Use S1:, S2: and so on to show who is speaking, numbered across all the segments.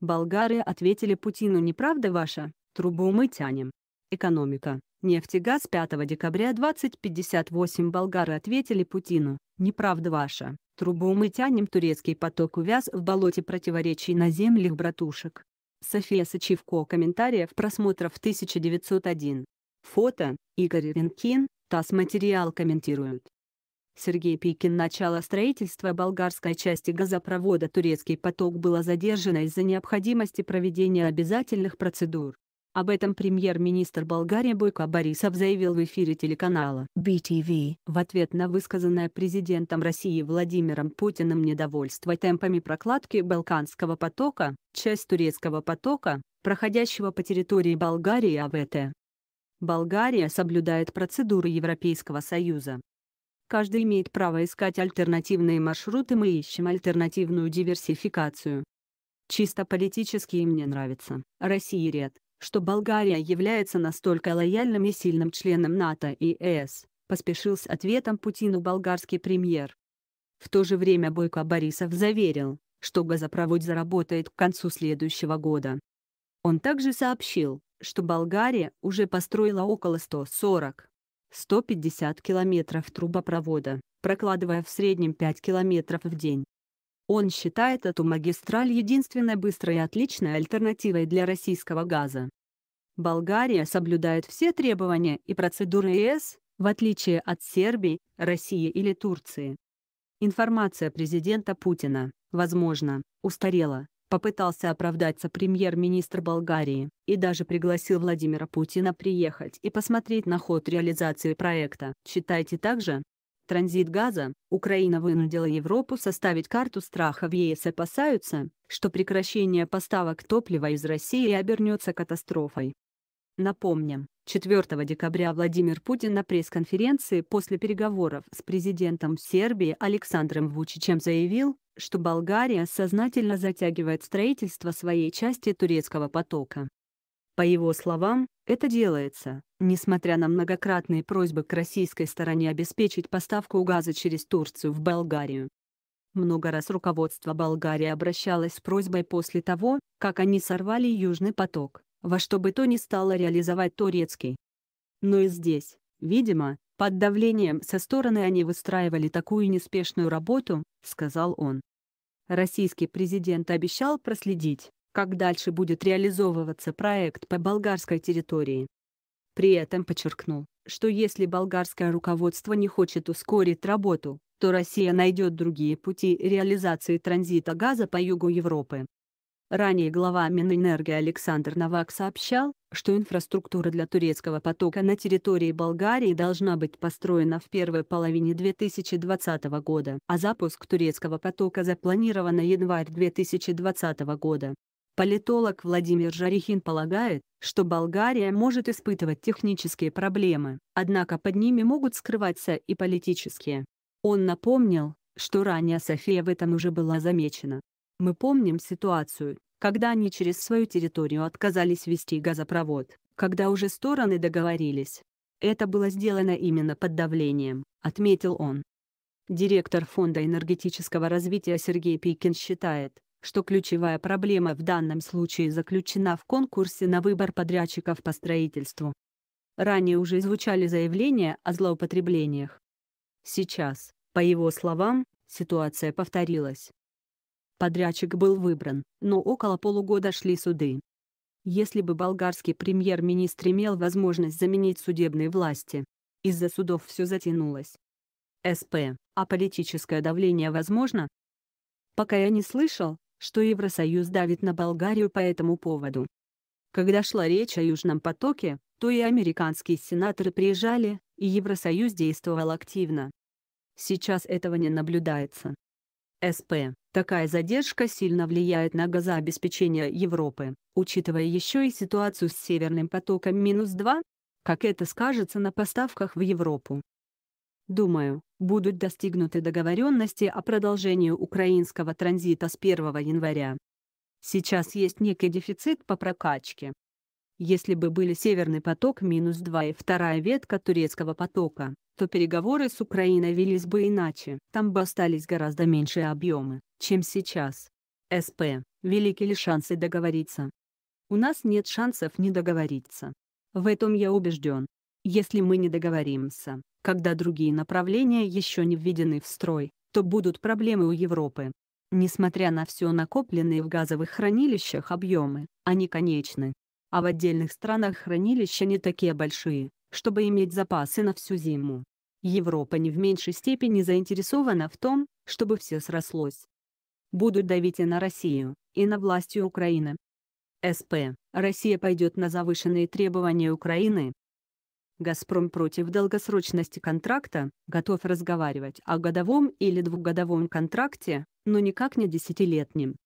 S1: Болгары ответили Путину «Неправда ваша, трубу мы тянем». Экономика. Нефть и газ 5 декабря 2058 болгары ответили Путину «Неправда ваша, трубу мы тянем турецкий поток увяз в болоте противоречий на землях братушек». София Сачевко комментариев просмотров 1901. Фото, Игорь Ренкин, ТАСС материал комментируют. Сергей Пикин начало строительства болгарской части газопровода «Турецкий поток» было задержано из-за необходимости проведения обязательных процедур. Об этом премьер-министр Болгарии Бойко Борисов заявил в эфире телеканала BTV. В ответ на высказанное президентом России Владимиром Путиным недовольство темпами прокладки Балканского потока, часть Турецкого потока, проходящего по территории Болгарии АВТ. Болгария соблюдает процедуры Европейского Союза, Каждый имеет право искать альтернативные маршруты, мы ищем альтернативную диверсификацию. Чисто политически им не нравится. России ред, что Болгария является настолько лояльным и сильным членом НАТО и ЕС, поспешил с ответом Путину болгарский премьер. В то же время Бойко Борисов заверил, что газопровод заработает к концу следующего года. Он также сообщил, что Болгария уже построила около 140 150 километров трубопровода, прокладывая в среднем 5 километров в день. Он считает эту магистраль единственной быстрой и отличной альтернативой для российского газа. Болгария соблюдает все требования и процедуры ЕС, в отличие от Сербии, России или Турции. Информация президента Путина, возможно, устарела, Попытался оправдаться премьер-министр Болгарии и даже пригласил Владимира Путина приехать и посмотреть на ход реализации проекта. Читайте также. Транзит газа. Украина вынудила Европу составить карту страха в ЕС опасаются, что прекращение поставок топлива из России обернется катастрофой. Напомним, 4 декабря Владимир Путин на пресс-конференции после переговоров с президентом Сербии Александром Вучичем заявил, что Болгария сознательно затягивает строительство своей части турецкого потока. По его словам, это делается, несмотря на многократные просьбы к российской стороне обеспечить поставку газа через Турцию в Болгарию. Много раз руководство Болгарии обращалось с просьбой после того, как они сорвали Южный поток, во что бы то ни стало реализовать турецкий. Но и здесь, видимо, под давлением со стороны они выстраивали такую неспешную работу, сказал он. Российский президент обещал проследить, как дальше будет реализовываться проект по болгарской территории. При этом подчеркнул, что если болгарское руководство не хочет ускорить работу, то Россия найдет другие пути реализации транзита газа по югу Европы. Ранее глава Минэнерго Александр Новак сообщал, что инфраструктура для турецкого потока на территории Болгарии должна быть построена в первой половине 2020 года, а запуск турецкого потока запланирован на январь 2020 года. Политолог Владимир Жарихин полагает, что Болгария может испытывать технические проблемы, однако под ними могут скрываться и политические. Он напомнил, что ранее София в этом уже была замечена. Мы помним ситуацию, когда они через свою территорию отказались вести газопровод, когда уже стороны договорились. Это было сделано именно под давлением, отметил он. Директор Фонда энергетического развития Сергей Пикин считает, что ключевая проблема в данном случае заключена в конкурсе на выбор подрядчиков по строительству. Ранее уже звучали заявления о злоупотреблениях. Сейчас, по его словам, ситуация повторилась. Подрядчик был выбран, но около полугода шли суды. Если бы болгарский премьер-министр имел возможность заменить судебные власти, из-за судов все затянулось. СП, а политическое давление возможно? Пока я не слышал, что Евросоюз давит на Болгарию по этому поводу. Когда шла речь о Южном потоке, то и американские сенаторы приезжали, и Евросоюз действовал активно. Сейчас этого не наблюдается. СП. Такая задержка сильно влияет на газообеспечение Европы, учитывая еще и ситуацию с Северным потоком минус 2, как это скажется на поставках в Европу. Думаю, будут достигнуты договоренности о продолжении украинского транзита с 1 января. Сейчас есть некий дефицит по прокачке, если бы были Северный поток минус 2 и вторая ветка турецкого потока, то переговоры с Украиной велись бы иначе. Там бы остались гораздо меньшие объемы, чем сейчас. СП. Велики ли шансы договориться? У нас нет шансов не договориться. В этом я убежден. Если мы не договоримся, когда другие направления еще не введены в строй, то будут проблемы у Европы. Несмотря на все накопленные в газовых хранилищах объемы, они конечны а в отдельных странах хранилища не такие большие, чтобы иметь запасы на всю зиму. Европа не в меньшей степени заинтересована в том, чтобы все срослось. Будут давить и на Россию, и на власти Украины. СП. Россия пойдет на завышенные требования Украины. «Газпром» против долгосрочности контракта, готов разговаривать о годовом или двухгодовом контракте, но никак не десятилетнем.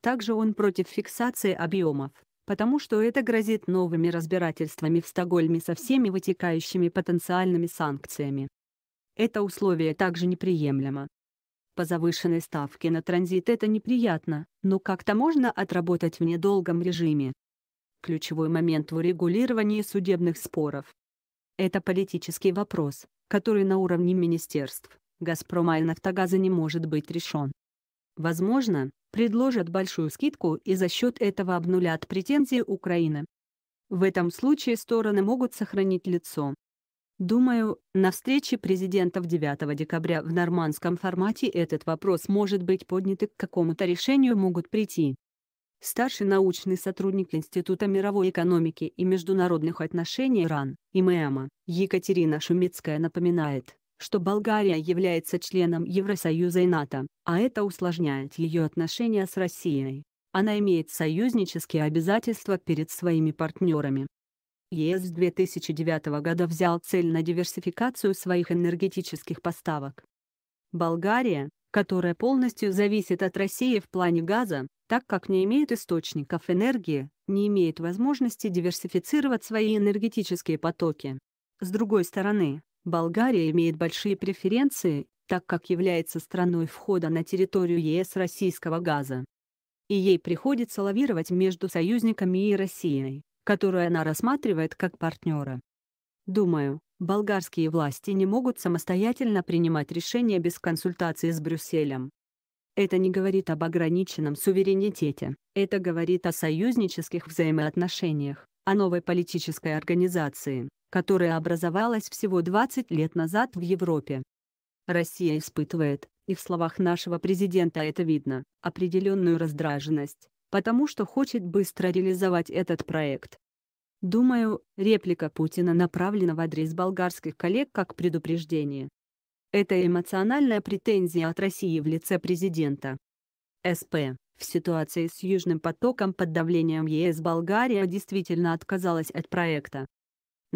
S1: Также он против фиксации объемов потому что это грозит новыми разбирательствами в Стокгольме со всеми вытекающими потенциальными санкциями. Это условие также неприемлемо. По завышенной ставке на транзит это неприятно, но как-то можно отработать в недолгом режиме. Ключевой момент в урегулировании судебных споров. Это политический вопрос, который на уровне министерств, «Газпрома» и «Нафтогаза» не может быть решен. Возможно, предложат большую скидку и за счет этого обнулят претензии Украины. В этом случае стороны могут сохранить лицо. Думаю, на встрече президентов 9 декабря в нормандском формате этот вопрос может быть поднят и к какому-то решению могут прийти. Старший научный сотрудник Института мировой экономики и международных отношений РАН, ИМЭМа, Екатерина Шумицкая напоминает, что Болгария является членом Евросоюза и НАТО, а это усложняет ее отношения с Россией. Она имеет союзнические обязательства перед своими партнерами. ЕС с 2009 года взял цель на диверсификацию своих энергетических поставок. Болгария, которая полностью зависит от России в плане газа, так как не имеет источников энергии, не имеет возможности диверсифицировать свои энергетические потоки. С другой стороны, Болгария имеет большие преференции, так как является страной входа на территорию ЕС российского газа. И ей приходится лавировать между союзниками и Россией, которую она рассматривает как партнера. Думаю, болгарские власти не могут самостоятельно принимать решения без консультации с Брюсселем. Это не говорит об ограниченном суверенитете, это говорит о союзнических взаимоотношениях, о новой политической организации которая образовалась всего 20 лет назад в Европе. Россия испытывает, и в словах нашего президента это видно, определенную раздраженность, потому что хочет быстро реализовать этот проект. Думаю, реплика Путина направлена в адрес болгарских коллег как предупреждение. Это эмоциональная претензия от России в лице президента. СП. В ситуации с Южным потоком под давлением ЕС Болгария действительно отказалась от проекта,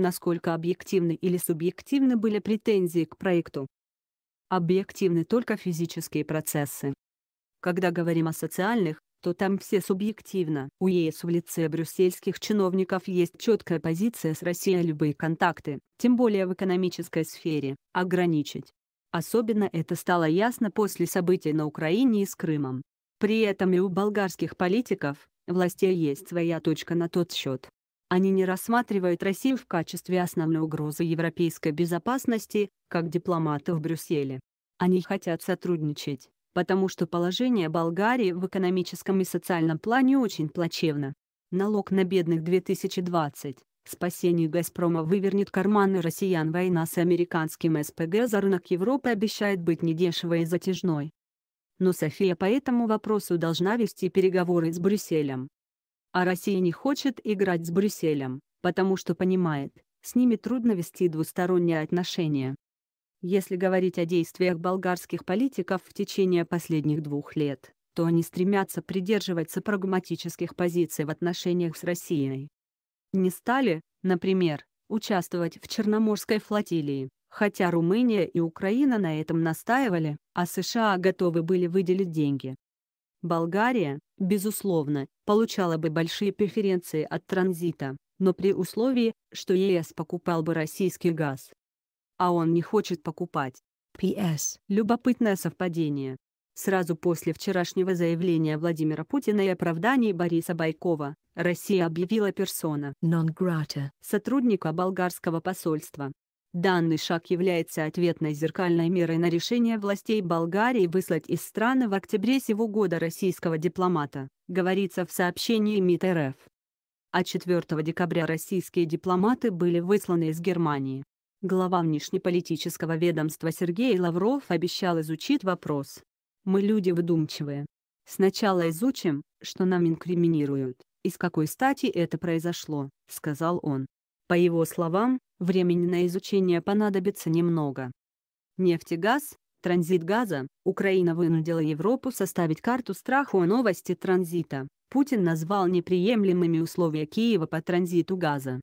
S1: насколько объективны или субъективны были претензии к проекту. Объективны только физические процессы. Когда говорим о социальных, то там все субъективно. У ЕС в лице брюссельских чиновников есть четкая позиция с Россией любые контакты, тем более в экономической сфере, ограничить. Особенно это стало ясно после событий на Украине и с Крымом. При этом и у болгарских политиков, властей есть своя точка на тот счет. Они не рассматривают Россию в качестве основной угрозы европейской безопасности, как дипломаты в Брюсселе. Они хотят сотрудничать, потому что положение Болгарии в экономическом и социальном плане очень плачевно. Налог на бедных 2020. Спасение «Газпрома» вывернет карманы россиян. Война с американским СПГ за рынок Европы обещает быть недешевой и затяжной. Но София по этому вопросу должна вести переговоры с Брюсселем. А Россия не хочет играть с Брюсселем, потому что понимает, с ними трудно вести двусторонние отношения. Если говорить о действиях болгарских политиков в течение последних двух лет, то они стремятся придерживаться прагматических позиций в отношениях с Россией. Не стали, например, участвовать в Черноморской флотилии, хотя Румыния и Украина на этом настаивали, а США готовы были выделить деньги, Болгария, безусловно, получала бы большие преференции от транзита, но при условии, что ЕС покупал бы российский газ. А он не хочет покупать. П.С. Любопытное совпадение. Сразу после вчерашнего заявления Владимира Путина и оправданий Бориса Байкова, Россия объявила персона non grata сотрудника болгарского посольства. Данный шаг является ответной зеркальной мерой на решение властей Болгарии выслать из страны в октябре сего года российского дипломата, говорится в сообщении МИД РФ. А 4 декабря российские дипломаты были высланы из Германии. Глава внешнеполитического ведомства Сергей Лавров обещал изучить вопрос. «Мы люди выдумчивые. Сначала изучим, что нам инкриминируют, и с какой стати это произошло», — сказал он. По его словам, Времени на изучение понадобится немного. Нефть и газ, транзит газа, Украина вынудила Европу составить карту страха о новости транзита. Путин назвал неприемлемыми условия Киева по транзиту газа.